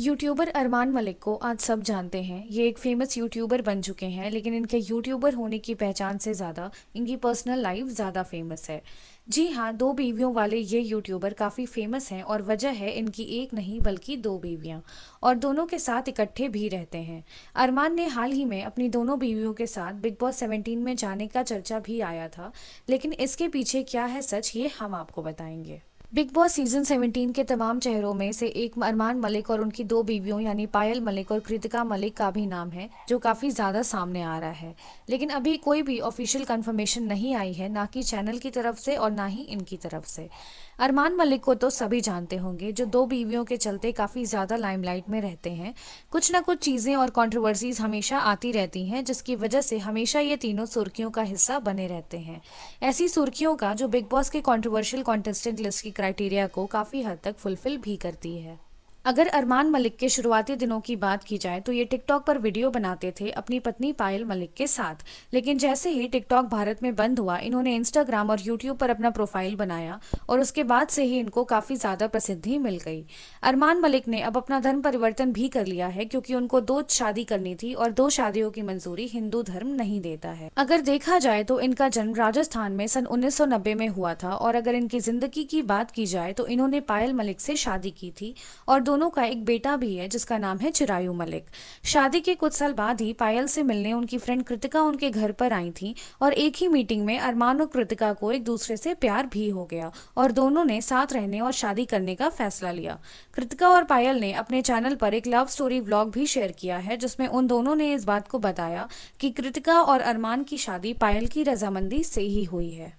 YouTuber अरमान मलिक को आज सब जानते हैं ये एक फेमस यूट्यूबर बन चुके हैं लेकिन इनके यूट्यूबर होने की पहचान से ज़्यादा इनकी पर्सनल लाइफ ज़्यादा फेमस है जी हाँ दो बीवियों वाले ये यूट्यूबर काफ़ी फेमस हैं और वजह है इनकी एक नहीं बल्कि दो बीवियाँ और दोनों के साथ इकट्ठे भी रहते हैं अरमान ने हाल ही में अपनी दोनों बीवियों के साथ बिग बॉस सेवेंटीन में जाने का चर्चा भी आया था लेकिन इसके पीछे क्या है सच ये हम आपको बताएंगे बिग बॉस सीजन 17 के तमाम चेहरों में से एक अरमान मलिक और उनकी दो बीवियों यानी पायल मलिक और कृतिका मलिक का भी नाम है जो काफ़ी ज़्यादा सामने आ रहा है लेकिन अभी कोई भी ऑफिशियल कंफर्मेशन नहीं आई है ना कि चैनल की तरफ से और ना ही इनकी तरफ से अरमान मलिक को तो सभी जानते होंगे जो दो बीवियों के चलते काफ़ी ज़्यादा लाइमलाइट में रहते हैं कुछ ना कुछ चीज़ें और कॉन्ट्रोवर्सीज़ हमेशा आती रहती हैं जिसकी वजह से हमेशा ये तीनों सुर्खियों का हिस्सा बने रहते हैं ऐसी सुर्खियों का जो बिग बॉस के कॉन्ट्रोवर्शियल कॉन्टेस्टेंट लिस्ट की क्राइटेरिया को काफ़ी हद तक फुलफिल भी करती है अगर अरमान मलिक के शुरुआती दिनों की बात की जाए तो ये टिकटॉक पर वीडियो बनाते थे अपनी पत्नी पायल मलिक के साथ लेकिन जैसे ही टिकटॉक भारत में बंद हुआ इन्होंने इंस्टाग्राम और यूट्यूब पर अपना प्रोफाइल बनाया और उसके बाद से ही इनको काफ़ी ज़्यादा प्रसिद्धि मिल गई अरमान मलिक ने अब अपना धर्म परिवर्तन भी कर लिया है क्योंकि उनको दो शादी करनी थी और दो शादियों की मंजूरी हिंदू धर्म नहीं देता है अगर देखा जाए तो इनका जन्म राजस्थान में सन उन्नीस में हुआ था और अगर इनकी जिंदगी की बात की जाए तो इन्होंने पायल मलिक से शादी की थी और दोनों का एक बेटा भी है जिसका नाम है चिरायु मलिक शादी के कुछ साल बाद ही पायल से मिलने उनकी फ्रेंड कृतिका उनके घर पर आई थी और एक ही मीटिंग में अरमान और कृतिका को एक दूसरे से प्यार भी हो गया और दोनों ने साथ रहने और शादी करने का फैसला लिया कृतिका और पायल ने अपने चैनल पर एक लव स्टोरी ब्लॉग भी शेयर किया है जिसमें उन दोनों ने इस बात को बताया कि कृतिका और अरमान की शादी पायल की रजामंदी से ही हुई है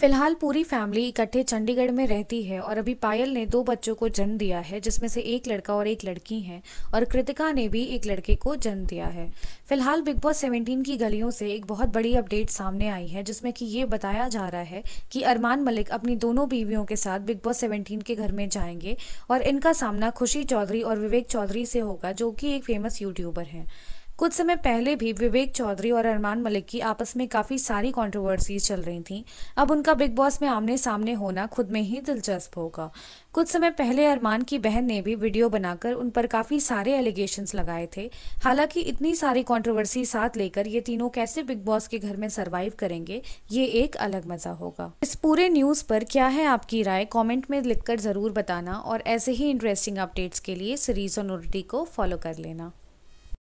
फिलहाल पूरी फैमिली इकट्ठे चंडीगढ़ में रहती है और अभी पायल ने दो बच्चों को जन्म दिया है जिसमें से एक लड़का और एक लड़की हैं और कृतिका ने भी एक लड़के को जन्म दिया है फिलहाल बिग बॉस 17 की गलियों से एक बहुत बड़ी अपडेट सामने आई है जिसमें कि ये बताया जा रहा है कि अरमान मलिक अपनी दोनों बीवियों के साथ बिग बॉस सेवनटीन के घर में जाएंगे और इनका सामना खुशी चौधरी और विवेक चौधरी से होगा जो कि एक फेमस यूट्यूबर हैं कुछ समय पहले भी विवेक चौधरी और अरमान मलिक की आपस में काफ़ी सारी कंट्रोवर्सीज चल रही थीं अब उनका बिग बॉस में आमने सामने होना खुद में ही दिलचस्प होगा कुछ समय पहले अरमान की बहन ने भी वीडियो बनाकर उन पर काफ़ी सारे एलिगेशंस लगाए थे हालांकि इतनी सारी कंट्रोवर्सी साथ लेकर ये तीनों कैसे बिग बॉस के घर में सर्वाइव करेंगे ये एक अलग मज़ा होगा इस पूरे न्यूज़ पर क्या है आपकी राय कॉमेंट में लिखकर ज़रूर बताना और ऐसे ही इंटरेस्टिंग अपडेट्स के लिए सीरीज़ और को फॉलो कर लेना